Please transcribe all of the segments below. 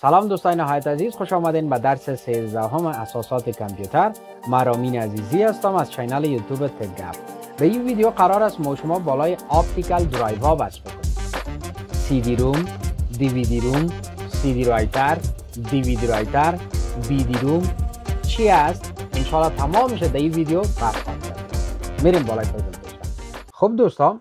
سلام دوستان نهایت عزیز خوش آمدین به درس 13 هم اساسات کامپیوتر مرامین عزیزی هستم از چینل یوتیوب تگاب. به این ویدیو قرار است ما شما بالای اپتیکل درایو ها بس بکنیم سی دی روم وی دی روم سی دی رایتر وی دی رایتر بی دی روم چی است انشالله تمامش در این ویدیو بحث میریم بالای خب دوستان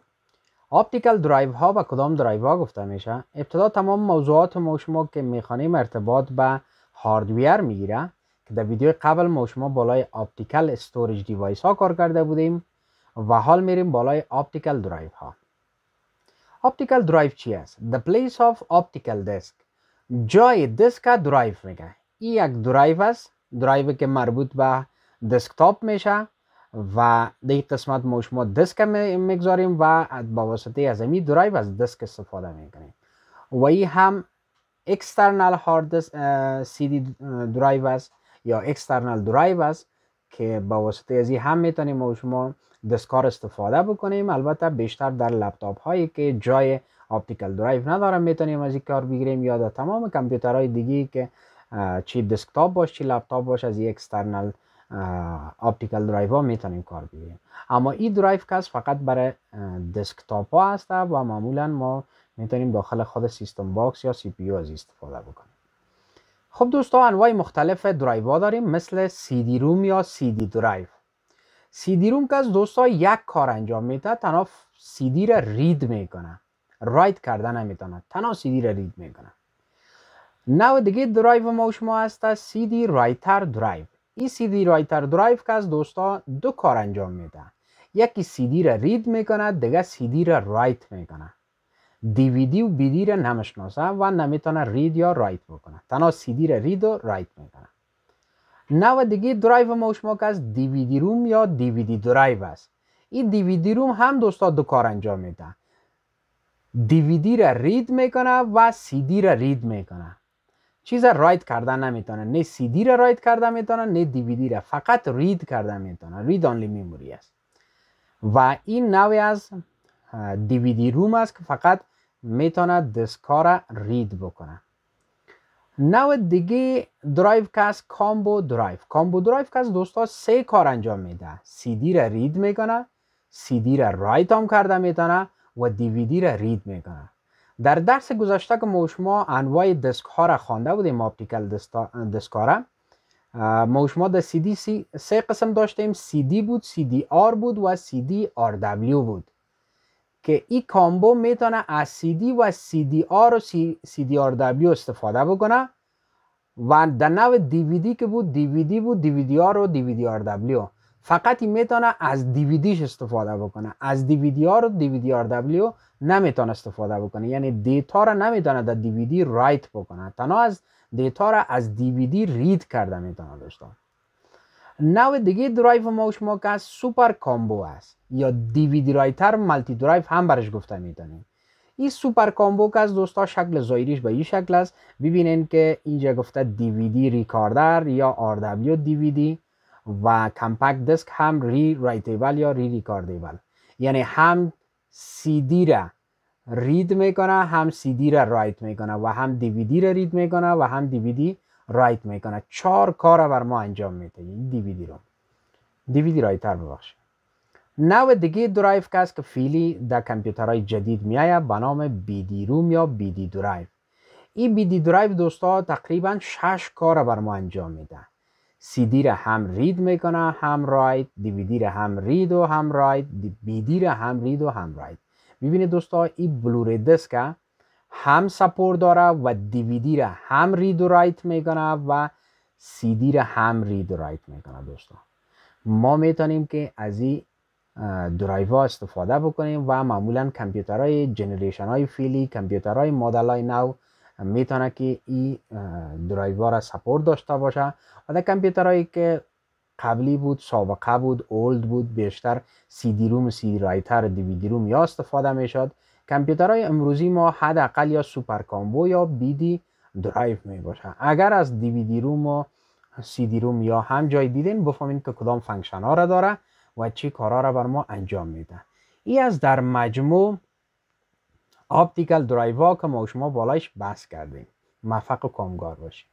اپتیکل درایو ها و کدام درایو ها گفته میشه ابتدا تمام موضوعات ما شما که میخوانیم ارتباط به هاردویر میگیره که در ویدیو قبل ما شما بالای اپتیکل استوریج دیوایس ها کار کرده بودیم و حال میریم بالای اپتیکل درایو ها اپتیکل درایو چی است the place of optical disk جای دیسک درایو میگه این یک درایو است درایو که مربوط به دسکتاپ میشه و در این قسمت ما شما دسک میگذاریم و با واسطه امی درایو از دسک استفاده میکنیم و این هم اکسترنال هارد سی دی درایو است یا اکسترنال درایو است که با واسطه از این هم میتونیم ما شما دسکار استفاده بکنیم البته بیشتر در لپتاپ هایی که جای آپتیکال درایو نداره میتونیم از این کار بگیریم یا در تمام کامپیوترهای دیگه که چی دسکتاپ باش چی لپتاپ باش از این اکسترنال اپتیکل درایو ها میتونیم کار بگیریم اما این درایو کس فقط برای دسکتاپ ها هست و معمولا ما میتونیم داخل خود سیستم باکس یا سی پی از استفاده بکنیم خب دوستان انواع مختلف درایو ها داریم مثل سی دی روم یا سی دی درایو سی دی روم کس دوستان یک کار انجام میده تنها سی دی را رید میکنه رایت کردن نمیتونه تنها سی دی را رید میکنه نو دیگه درایو ما شما هست سی دی رایتر درایو این سی دی رایتر درایو که از دوستا دو کار انجام میده یکی سی دی را رید میکنه دیگه سی دی را رایت میکنه دی و دی را نمیشناسه و نمیتونه رید یا رایت بکنه تنها سی دی را رید و رایت میکنه نو دیگه درایو ما شما که از دی روم یا دی درایو است این دی روم هم دوستا دو کار انجام میده دی را رید میکنه و سی دی را رید میکنه چیز رایت کردن نمیتونه نه سی دی را رایت کردن میتونه نه دی را فقط رید کردن میتونه رید آنلی میموری است و این نوی از دی روم است که فقط میتونه دسکا را رید بکنه نوع دیگه درایو کاس کامبو درایو کامبو درایو کاس دوستا سه کار انجام میده سی دی را رید میکنه سی دی را رایت هم کرده میتونه و دی را رید میکنه در درس گذشته که ما شما انواع دسک ها را خوانده بودیم اپتیکال دسک ها را ما شما در سی دی سه قسم داشتیم سی دی بود سی دی آر بود و سی دی آر دبلیو بود که این کامبو میتونه از سی دی و سی دی آر و سی, سی دی آر دبلیو استفاده بکنه و در نوع دی که بود دی بود دی آر و دی آر دبلیو فقط میتونه از دیویدیش استفاده بکنه از دیویدی ها رو دیویدی آر دبلیو نمیتونه استفاده بکنه یعنی دیتا رو نمیتونه در دیویدی رایت بکنه تنها از دیتا رو از دیویدی رید کرده میتونه دوستان نو دیگه درایو ما شما که سوپر کامبو است یا دیویدی رایتر مالتی درایو هم برش گفته میتونیم این سوپر کامبو که از دوستا شکل ظاهریش به این شکل است ببینین که اینجا گفته دیویدی ریکاردر یا آر دبلیو دیویدی و کمپکت دسک هم ری رایتیبل یا ری ریکاردیبل یعنی هم سی دی را رید میکنه هم سی دی را رایت میکنه و هم دی را رید میکنه و هم دی رایت میکنه چهار کار بر ما انجام میده این دی رو دی رایتر ببخش نو دیگه درایف کس که فیلی در کمپیوترهای جدید میایه به نام دی روم یا دی درایف این دی درایف دوستا تقریبا شش کار بر ما انجام میده سی دی رو هم رید میکنه هم رایت دی رو هم رید و هم رایت بی دی رو هم رید و هم رایت ببینید دوستا این بلوری دسکه هم سپورت داره و دی وی دی رو هم رید و رایت میکنه و سی دی رو هم رید و رایت میکنه دوستا ما میتونیم که از این درایو استفاده بکنیم و معمولا کامپیوترهای جنریشن های فیلی کامپیوترهای مدل های نو میتونه که این درایور را سپورت داشته باشه و در کامپیوترهایی که قبلی بود سابقه بود اولد بود بیشتر سی دی روم سی دی رایتر دی دی روم یا استفاده میشد های امروزی ما حداقل یا سوپر کامبو یا بی دی درایو می باشه اگر از دی دی روم و سی دی روم یا هم جای دیدین بفهمین که کدام فنکشن ها را داره و چی کارا را بر ما انجام میده ای از در مجموع اپتیکل درایوا که ما شما بالایش بحث کردیم موفق و کامگار باشید